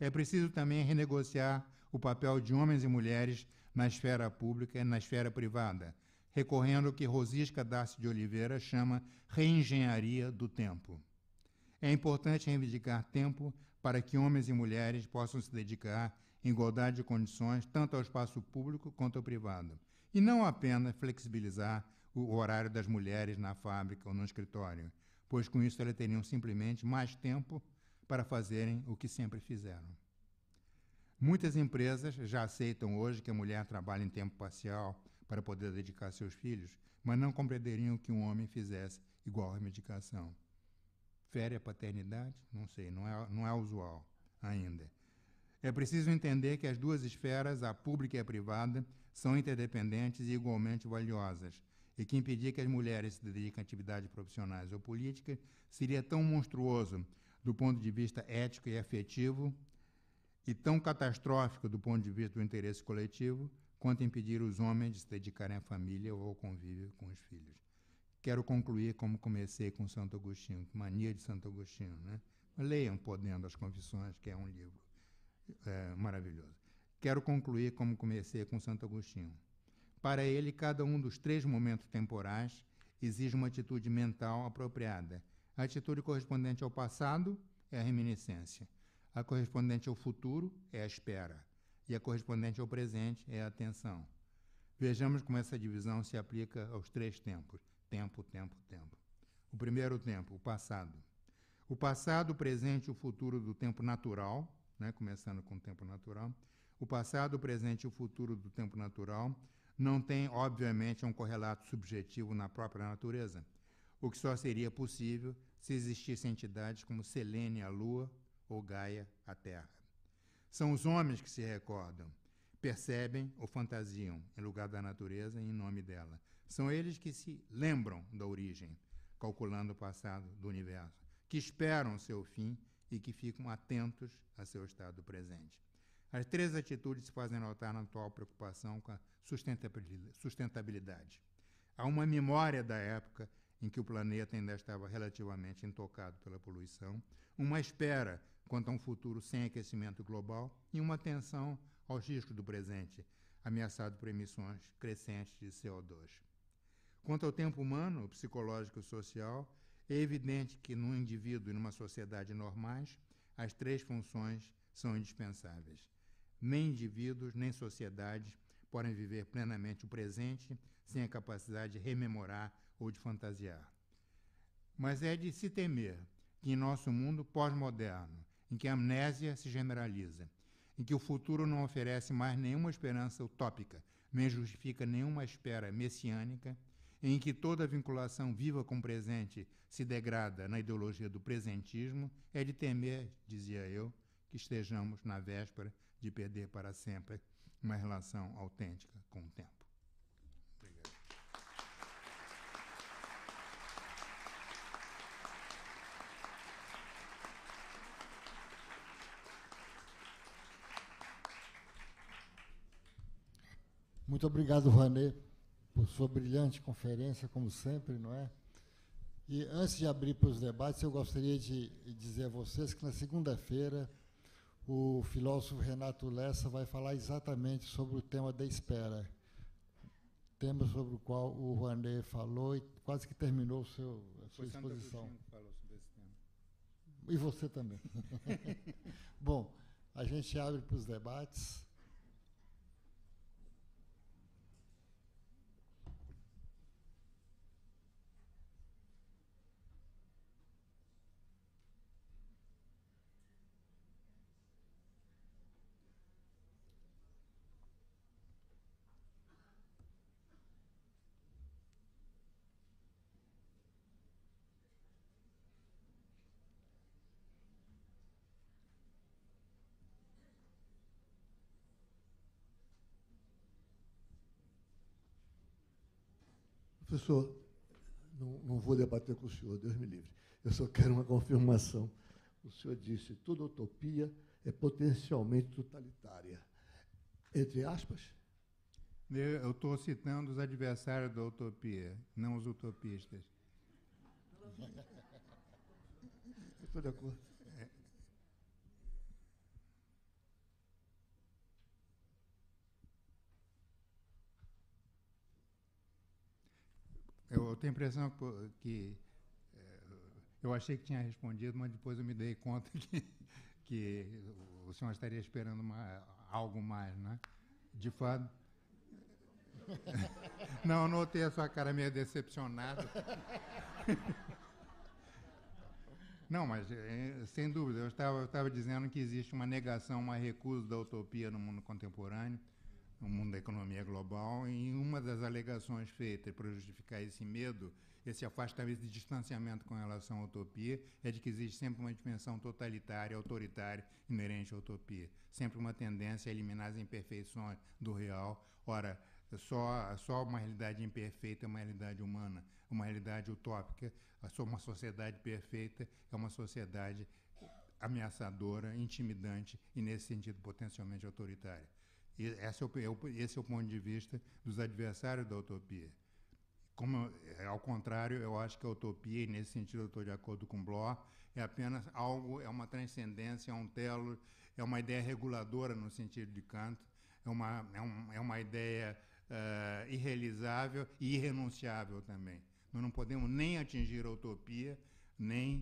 É preciso também renegociar o papel de homens e mulheres na esfera pública e na esfera privada, recorrendo ao que Rosisca Darcy de Oliveira chama reengenharia do tempo. É importante reivindicar tempo para que homens e mulheres possam se dedicar em igualdade de condições tanto ao espaço público quanto ao privado. E não apenas flexibilizar o horário das mulheres na fábrica ou no escritório, pois com isso elas teriam simplesmente mais tempo para fazerem o que sempre fizeram. Muitas empresas já aceitam hoje que a mulher trabalhe em tempo parcial para poder dedicar seus filhos, mas não compreenderiam que um homem fizesse igual a medicação confere a paternidade? Não sei, não é, não é usual ainda. É preciso entender que as duas esferas, a pública e a privada, são interdependentes e igualmente valiosas, e que impedir que as mulheres se dediquem a atividades profissionais ou políticas seria tão monstruoso do ponto de vista ético e afetivo e tão catastrófico do ponto de vista do interesse coletivo quanto impedir os homens de se dedicarem à família ou ao convívio com os filhos quero concluir como comecei com Santo Agostinho, mania de Santo Agostinho, né? Leiam Podendo as Confissões, que é um livro é, maravilhoso. Quero concluir como comecei com Santo Agostinho. Para ele, cada um dos três momentos temporais exige uma atitude mental apropriada. A atitude correspondente ao passado é a reminiscência, a correspondente ao futuro é a espera, e a correspondente ao presente é a atenção. Vejamos como essa divisão se aplica aos três tempos Tempo, tempo, tempo. O primeiro tempo, o passado. O passado, o presente e o futuro do tempo natural, né? começando com o tempo natural. O passado, o presente e o futuro do tempo natural não tem, obviamente, um correlato subjetivo na própria natureza, o que só seria possível se existissem entidades como Selene, a Lua, ou Gaia, a Terra. São os homens que se recordam, percebem ou fantasiam em lugar da natureza e em nome dela, são eles que se lembram da origem, calculando o passado do universo, que esperam seu fim e que ficam atentos a seu estado presente. As três atitudes se fazem notar na atual preocupação com a sustentabilidade. Há uma memória da época em que o planeta ainda estava relativamente intocado pela poluição, uma espera quanto a um futuro sem aquecimento global e uma atenção aos riscos do presente, ameaçado por emissões crescentes de CO2. Quanto ao tempo humano, psicológico e social, é evidente que num indivíduo e numa sociedade normais, as três funções são indispensáveis. Nem indivíduos, nem sociedades podem viver plenamente o presente sem a capacidade de rememorar ou de fantasiar. Mas é de se temer que em nosso mundo pós-moderno, em que a amnésia se generaliza, em que o futuro não oferece mais nenhuma esperança utópica, nem justifica nenhuma espera messiânica, em que toda vinculação viva com o presente se degrada na ideologia do presentismo, é de temer, dizia eu, que estejamos na véspera de perder para sempre uma relação autêntica com o tempo. Obrigado. Muito obrigado, Vanê por sua brilhante conferência, como sempre, não é? E antes de abrir para os debates, eu gostaria de dizer a vocês que na segunda-feira o filósofo Renato Lessa vai falar exatamente sobre o tema da espera, tema sobre o qual o Rouanet falou e quase que terminou seu, a sua exposição. Falou sobre esse tema. E você também. Bom, a gente abre para os debates. sou. Não, não vou debater com o senhor, Deus me livre. Eu só quero uma confirmação. O senhor disse: toda utopia é potencialmente totalitária. Entre aspas? Eu estou citando os adversários da utopia, não os utopistas. Estou de acordo. Eu, tenho a impressão que, eh, eu achei que tinha respondido, mas depois eu me dei conta que, que o senhor estaria esperando uma, algo mais, né? De fato. Não, notei a sua cara meio decepcionada. Não, mas eh, sem dúvida, eu estava, eu estava dizendo que existe uma negação, uma recusa da utopia no mundo contemporâneo no mundo da economia global, e uma das alegações feitas para justificar esse medo, esse afastamento, esse distanciamento com relação à utopia, é de que existe sempre uma dimensão totalitária, autoritária, inerente à utopia. Sempre uma tendência a eliminar as imperfeições do real. Ora, só, só uma realidade imperfeita é uma realidade humana, uma realidade utópica. Só uma sociedade perfeita é uma sociedade ameaçadora, intimidante e, nesse sentido, potencialmente autoritária esse é, o, esse é o ponto de vista dos adversários da utopia. Como, é, ao contrário, eu acho que a utopia, e nesse sentido eu estou de acordo com Bloch, é apenas algo, é uma transcendência, é um telo, é uma ideia reguladora no sentido de Kant, é uma, é um, é uma ideia uh, irrealizável e irrenunciável também. Nós não podemos nem atingir a utopia, nem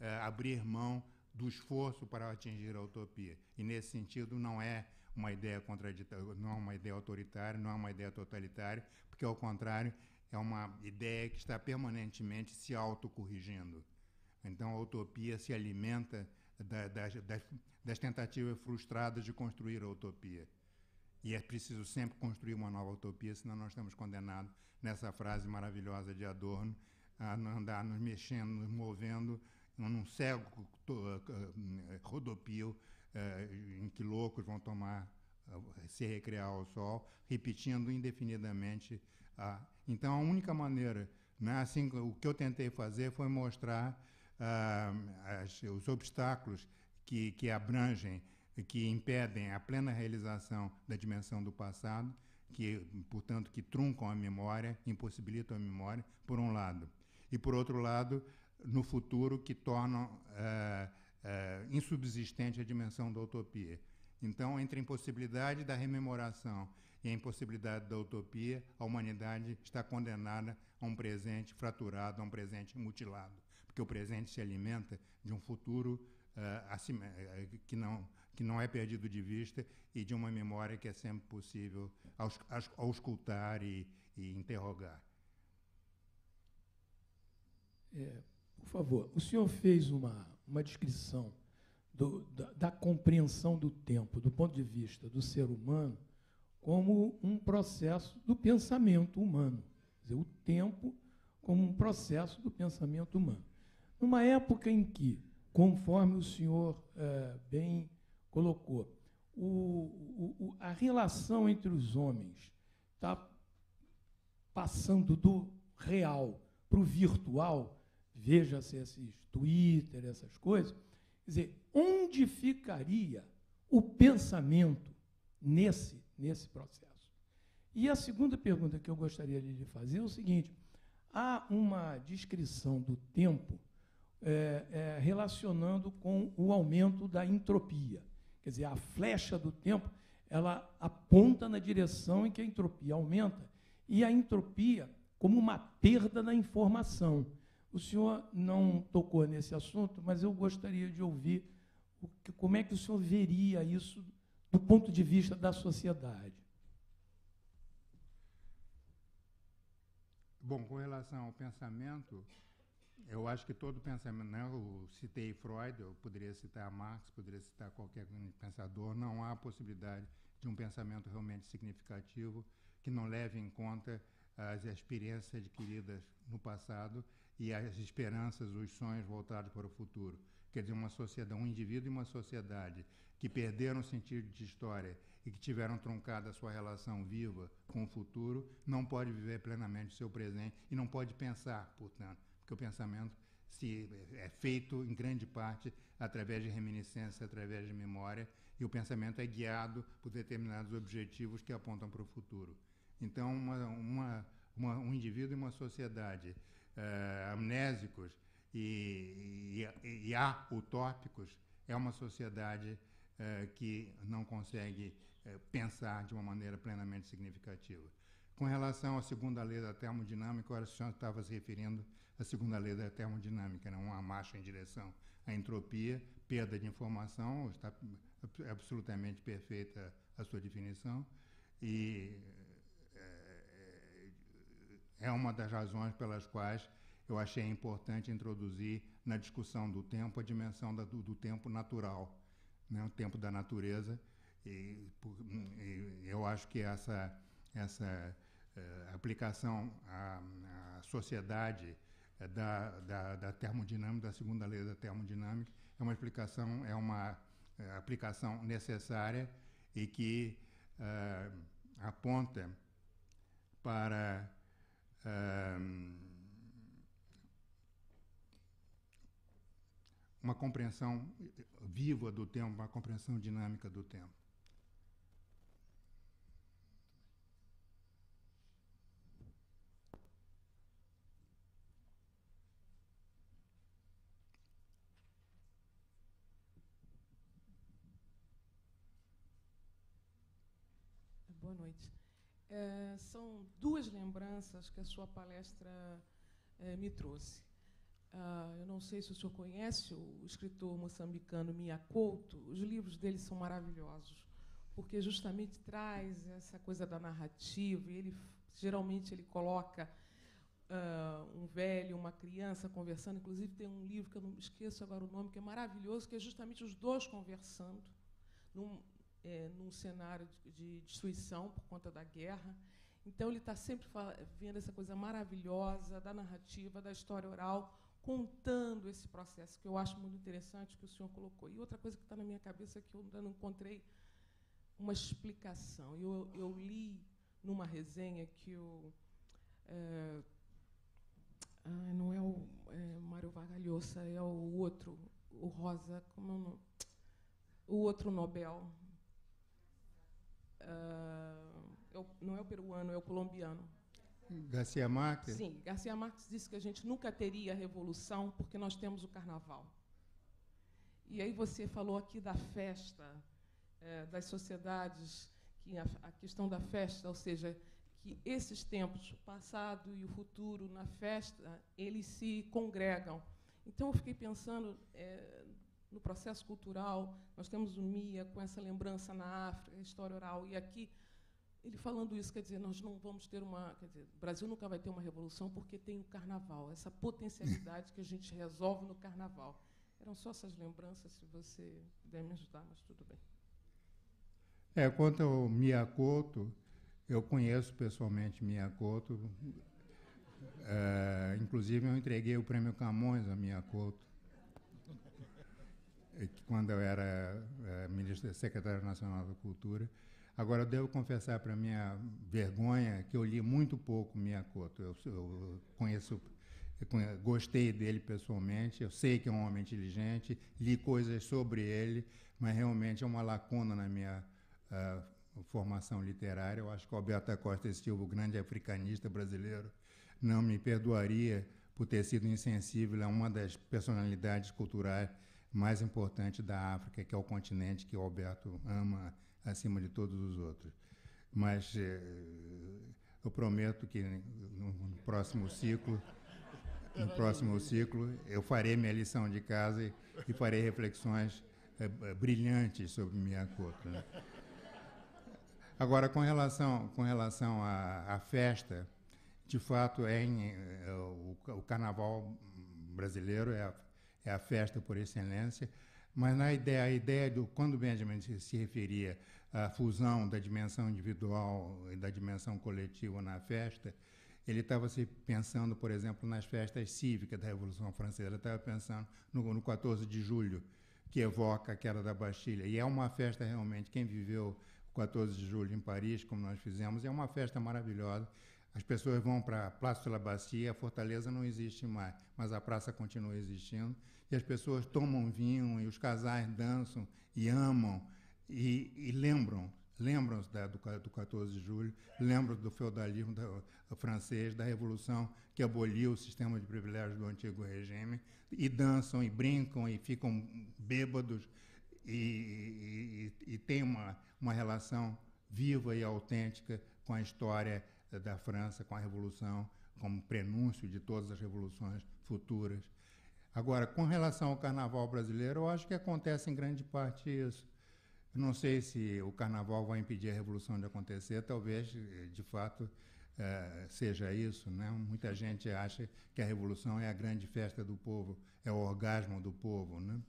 uh, abrir mão do esforço para atingir a utopia. E, nesse sentido, não é uma ideia contraditória, não é uma ideia autoritária, não é uma ideia totalitária, porque, ao contrário, é uma ideia que está permanentemente se autocorrigindo. Então, a utopia se alimenta da, das, das, das tentativas frustradas de construir a utopia. E é preciso sempre construir uma nova utopia, senão nós estamos condenados, nessa frase maravilhosa de Adorno, a andar nos mexendo, nos movendo num cego eh, rodopio é, em que loucos vão tomar ah, se recrear ao sol, repetindo indefinidamente. A... Então, a única maneira, né, assim, o que eu tentei fazer foi mostrar uh, as, os obstáculos que, que abrangem, que impedem a plena realização da dimensão do passado, que, portanto, que truncam a memória, impossibilitam a memória, por um lado. E, por outro lado, no futuro, que tornam uh, é, insubsistente a dimensão da utopia. Então, entre a impossibilidade da rememoração e a impossibilidade da utopia, a humanidade está condenada a um presente fraturado, a um presente mutilado, porque o presente se alimenta de um futuro uh, que, não, que não é perdido de vista e de uma memória que é sempre possível auscultar e, e interrogar. É, por favor, o senhor fez uma uma descrição do, da, da compreensão do tempo, do ponto de vista do ser humano, como um processo do pensamento humano. Quer dizer, o tempo como um processo do pensamento humano. Numa época em que, conforme o senhor é, bem colocou, o, o, a relação entre os homens está passando do real para o virtual, veja-se esses Twitter, essas coisas, quer dizer, onde ficaria o pensamento nesse, nesse processo? E a segunda pergunta que eu gostaria de lhe fazer é o seguinte: há uma descrição do tempo é, é, relacionando com o aumento da entropia. Quer dizer, a flecha do tempo ela aponta na direção em que a entropia aumenta e a entropia como uma perda da informação. O senhor não tocou nesse assunto, mas eu gostaria de ouvir que, como é que o senhor veria isso do ponto de vista da sociedade. Bom, com relação ao pensamento, eu acho que todo pensamento, né, eu citei Freud, eu poderia citar Marx, poderia citar qualquer pensador, não há possibilidade de um pensamento realmente significativo que não leve em conta as experiências adquiridas no passado e as esperanças, os sonhos voltados para o futuro. Quer dizer, uma sociedade, um indivíduo e uma sociedade que perderam o sentido de história e que tiveram truncada a sua relação viva com o futuro, não pode viver plenamente o seu presente e não pode pensar, portanto, porque o pensamento se é feito em grande parte através de reminiscência, através de memória, e o pensamento é guiado por determinados objetivos que apontam para o futuro. Então, uma, uma, uma, um indivíduo e uma sociedade uh, amnésicos e, e, e utópicos, é uma sociedade uh, que não consegue uh, pensar de uma maneira plenamente significativa. Com relação à segunda lei da termodinâmica, o senhor estava se referindo à segunda lei da termodinâmica, né? uma marcha em direção à entropia, perda de informação, está absolutamente perfeita a sua definição, e é uma das razões pelas quais eu achei importante introduzir na discussão do tempo a dimensão da, do, do, tempo natural, né? o tempo da natureza. E, por, e eu acho que essa, essa eh, aplicação à, à sociedade eh, da, da, da, termodinâmica, da segunda lei da termodinâmica, é uma explicação, é uma eh, aplicação necessária e que aponta para uma compreensão viva do tempo, uma compreensão dinâmica do tempo. Eh, são duas lembranças que a sua palestra eh, me trouxe. Ah, eu não sei se o senhor conhece o escritor moçambicano Mia Couto, os livros dele são maravilhosos, porque justamente traz essa coisa da narrativa, e ele geralmente ele coloca ah, um velho, uma criança conversando, inclusive tem um livro que eu não esqueço agora o nome, que é maravilhoso, que é justamente os dois conversando num, é, num cenário de, destruição por conta da guerra. Então, ele está sempre vendo essa coisa maravilhosa da narrativa, da história oral, contando esse processo, que eu acho muito interessante que o senhor colocou. E outra coisa que está na minha cabeça, que eu ainda não encontrei uma explicação. Eu, eu li numa resenha que o. É, não é o é, Mário Vargalhosa, é o outro, o Rosa, como é o nome? O outro Nobel, uh, eu, não é o peruano, é o colombiano. Garcia Marques? Sim, Garcia Marques disse que a gente nunca teria revolução porque nós temos o carnaval. E aí você falou aqui da festa, é, das sociedades, que a, a, questão da festa, ou seja, que esses tempos, o passado e o futuro na festa, eles se congregam. Então eu fiquei pensando é, no processo cultural, nós temos o MIA com essa lembrança na África, história oral, e aqui ele falando isso, quer dizer, nós não vamos ter uma. Quer dizer, o Brasil nunca vai ter uma revolução porque tem o carnaval, essa potencialidade que a gente resolve no carnaval. Eram só essas lembranças, se você puder me ajudar, mas tudo bem. É, quanto ao Miyakoto, eu conheço pessoalmente Miyakoto. É, inclusive, eu entreguei o prêmio Camões a Miyakoto. É que quando eu era é, ministro, secretário nacional da Cultura. Agora, eu devo confessar para minha vergonha que eu li muito pouco Miyakoto. Eu, eu conheço, eu gostei dele pessoalmente, eu sei que é um homem inteligente, li coisas sobre ele, mas realmente é uma lacuna na minha uh, formação literária. Eu acho que Alberto Costa Silva, o grande africanista brasileiro, não me perdoaria por ter sido insensível a uma das personalidades culturais mais importante da África, que é o continente que o Alberto ama acima de todos os outros. Mas eh, eu prometo que no próximo ciclo, no próximo ciclo, eu farei minha lição de casa e, farei reflexões eh, eh, brilhantes sobre minha cota. Né? Agora, com relação, com relação à, à festa, de fato, é em, o, o, carnaval brasileiro é a é a festa por excelência, mas na ideia, a ideia do quando Benjamin se, referia à fusão da dimensão individual e da dimensão coletiva na festa, ele estava se pensando, por exemplo, nas festas cívicas da Revolução Francesa, ele estava pensando no, no 14 de julho, que evoca a queda da Bastilha. E é uma festa realmente, quem viveu o 14 de julho em Paris, como nós fizemos, é uma festa maravilhosa as pessoas vão para a Praça de la Bacia, a Fortaleza não existe mais, mas a praça continua existindo. E as pessoas tomam vinho, e os casais dançam e amam e, e lembram. Lembram-se do, do 14 de julho, lembram-se do feudalismo da, eh, francês, da revolução que aboliu o sistema de privilégios do antigo regime, e dançam, e brincam, e ficam bêbados, e, e, e, e uma, uma relação viva e autêntica com a história da França com a Revolução, como prenúncio de todas as revoluções futuras. Agora, com relação ao carnaval brasileiro, eu acho que acontece em grande parte isso. não sei se o carnaval vai impedir a revolução de acontecer, talvez, de fato, eh, seja isso. Né? Muita gente acha que a revolução é a grande festa do povo, é o orgasmo do povo. Né?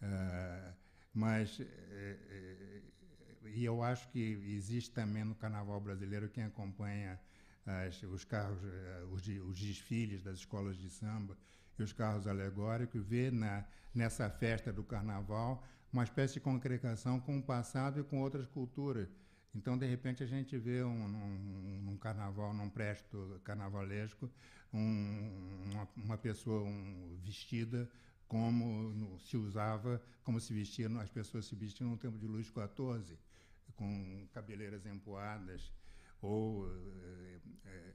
Eh, mas eh, e eu acho que existe também no carnaval brasileiro quem acompanha as, os carros, eh, os, os, desfiles das escolas de samba e os carros alegóricos, vê na, nessa festa do carnaval uma espécie de concrecação com o passado e com outras culturas. Então, de repente, a gente vê um, um, um carnaval, num presto carnavalesco, um, uma, uma, pessoa um, vestida como se usava, como se vestiam, as pessoas se vestiam no tempo de Luís XIV com cabeleiras empoadas ou há, eh, eh,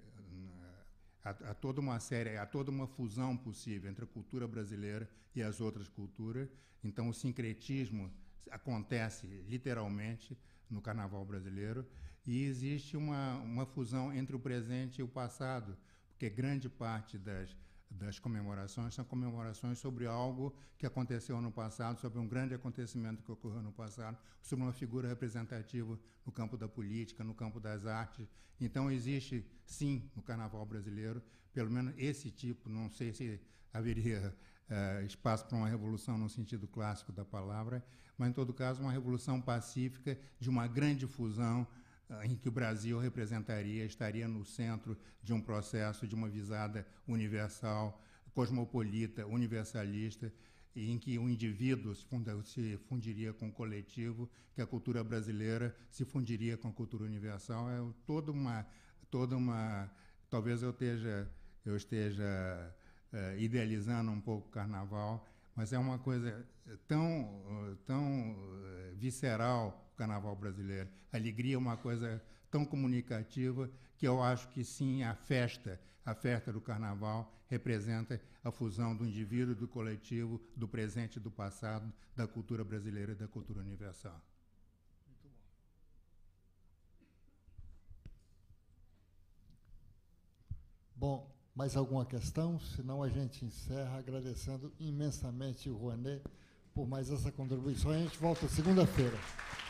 eh, toda uma série, a toda uma fusão possível entre a cultura brasileira e as outras culturas. Então, o sincretismo acontece literalmente no carnaval brasileiro e existe uma, uma fusão entre o presente e o passado, porque grande parte das das comemorações são comemorações sobre algo que aconteceu no passado, sobre um grande acontecimento que ocorreu no passado, sobre uma figura representativa no campo da política, no campo das artes. Então existe, sim, no carnaval brasileiro, pelo menos esse tipo, não sei se haveria uh, espaço para uma revolução no sentido clássico da palavra, mas em todo caso uma revolução pacífica de uma grande fusão ah, em que o Brasil representaria, estaria no centro de um processo de uma visada universal, cosmopolita, universalista, em que o indivíduo se, funda, se fundiria com o coletivo, que a cultura brasileira se fundiria com a cultura universal. É toda uma. Toda uma talvez eu esteja, eu esteja uh, idealizando um pouco o carnaval, mas é uma coisa tão, tão eh, visceral carnaval brasileiro. alegria é uma coisa tão comunicativa que eu acho que sim, a festa, a festa do carnaval representa a fusão do indivíduo, do coletivo, do presente e do passado, da cultura brasileira e da cultura universal. Bom, mais alguma questão? Senão a gente encerra agradecendo imensamente o Rouanet por mais essa contribuição. A gente volta segunda-feira.